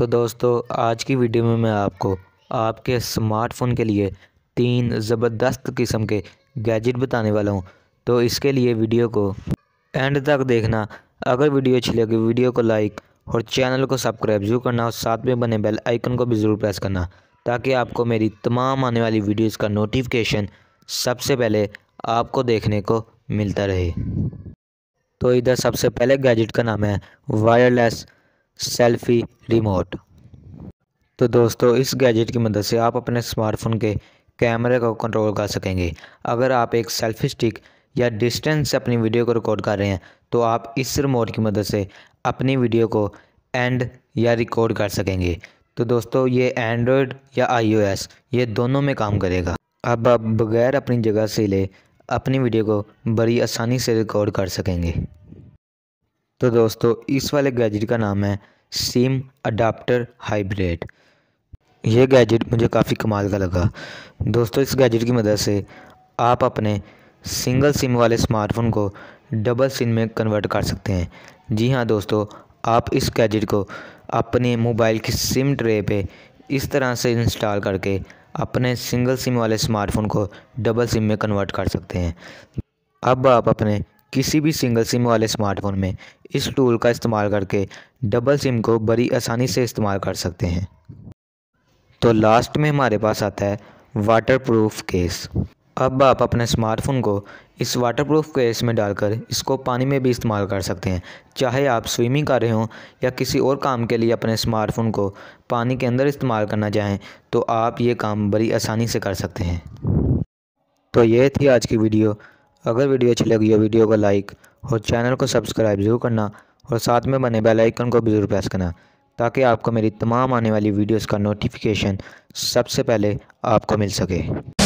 तो दोस्तों आज की वीडियो में मैं आपको आपके स्मार्टफोन के लिए तीन ज़बरदस्त किस्म के गैजेट बताने वाला हूँ तो इसके लिए वीडियो को एंड तक देखना अगर वीडियो अच्छी लगे वीडियो को लाइक और चैनल को सब्सक्राइब जरूर करना और साथ में बने बेल आइकन को भी ज़रूर प्रेस करना ताकि आपको मेरी तमाम आने वाली वीडियोस का नोटिफिकेशन सबसे पहले आपको देखने को मिलता रहे तो इधर सबसे पहले गैजेट का नाम है वायरलेस सेल्फी रिमोट तो दोस्तों इस गैजेट की मदद से आप अपने स्मार्टफोन के कैमरे को कंट्रोल कर सकेंगे अगर आप एक सेल्फी स्टिक या डिस्टेंस से अपनी वीडियो को रिकॉर्ड कर रहे हैं तो आप इस रिमोट की मदद से अपनी वीडियो को एंड या रिकॉर्ड कर सकेंगे तो दोस्तों ये एंड्रॉयड या आईओएस ये दोनों में काम करेगा अब आप बगैर अपनी जगह से ले अपनी वीडियो को बड़ी आसानी से रिकॉर्ड कर सकेंगे तो दोस्तों इस वाले गैजेट का नाम है सिम अडाप्टर हाइब्रिड ये गैजेट मुझे काफ़ी कमाल का लगा दोस्तों इस गैजेट की मदद से आप अपने सिंगल सिम वाले स्मार्टफोन को डबल सिम में कन्वर्ट कर सकते हैं जी हाँ दोस्तों आप इस गैजेट को अपने मोबाइल की सिम ट्रे पे इस तरह से इंस्टॉल करके अपने सिंगल सिम वाले स्मार्टफोन को डबल सिम में कन्वर्ट कर सकते हैं अब आप अपने किसी भी सिंगल सिम वाले स्मार्टफोन में इस टूल का इस्तेमाल करके डबल सिम को बड़ी आसानी से इस्तेमाल कर सकते हैं तो लास्ट में हमारे पास आता है वाटरप्रूफ केस अब आप अपने स्मार्टफोन को इस वाटरप्रूफ केस में डालकर इसको पानी में भी इस्तेमाल कर सकते हैं चाहे आप स्विमिंग कर रहे हों या किसी और काम के लिए अपने स्मार्टफोन को पानी के अंदर इस्तेमाल करना चाहें तो आप ये काम बड़ी आसानी से कर सकते हैं तो ये थी आज की वीडियो अगर वीडियो अच्छी लगी हो वीडियो को लाइक और चैनल को सब्सक्राइब ज़रूर करना और साथ में बने बेल आइकन को भी ज़रूर प्रेस करना ताकि आपको मेरी तमाम आने वाली वीडियोस का नोटिफिकेशन सबसे पहले आपको मिल सके